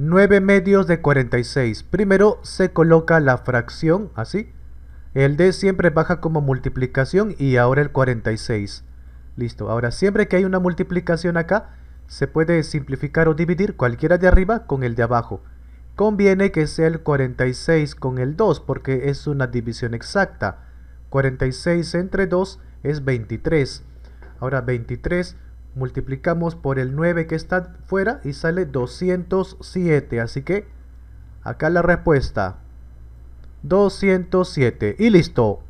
9 medios de 46. Primero se coloca la fracción, así. El D siempre baja como multiplicación y ahora el 46. Listo, ahora siempre que hay una multiplicación acá, se puede simplificar o dividir cualquiera de arriba con el de abajo. Conviene que sea el 46 con el 2 porque es una división exacta. 46 entre 2 es 23. Ahora 23 multiplicamos por el 9 que está fuera y sale 207. Así que acá la respuesta. 207. Y listo.